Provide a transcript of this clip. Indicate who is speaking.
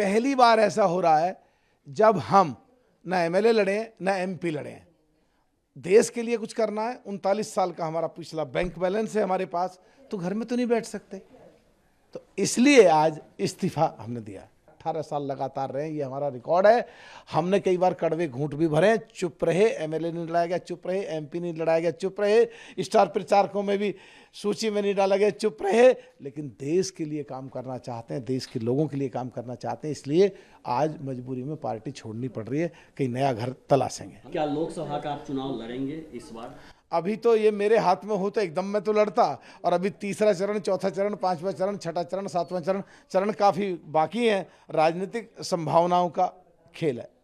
Speaker 1: पहली बार ऐसा हो रहा है जब हम ना एमएलए लड़े ना एमपी लड़े देश के लिए कुछ करना है उनतालीस साल का हमारा पिछला बैंक बैलेंस है हमारे पास तो घर में तो नहीं बैठ सकते तो इसलिए आज इस्तीफा हमने दिया 18 साल लगातार रहे ये हमारा रिकॉर्ड है हमने कई बार कड़वे घूट भी भरे चुप रहे एमएलए नहीं लड़ाया गया चुप रहे एमपी नहीं लड़ाया गया चुप रहे स्टार प्रचारकों में भी सूची में नहीं डाला गया चुप रहे लेकिन देश के लिए काम करना चाहते हैं देश के लोगों के लिए काम करना चाहते हैं इसलिए आज मजबूरी में पार्टी छोड़नी पड़ रही है कहीं नया घर तलाशेंगे
Speaker 2: क्या
Speaker 3: लोकसभा का आप चुनाव लड़ेंगे इस बार
Speaker 1: अभी तो ये मेरे हाथ में हो तो एकदम मैं तो लड़ता और अभी तीसरा चरण चौथा चरण पांचवा चरण छठा चरण सातवां चरण चरण काफ़ी बाकी हैं राजनीतिक संभावनाओं का खेल है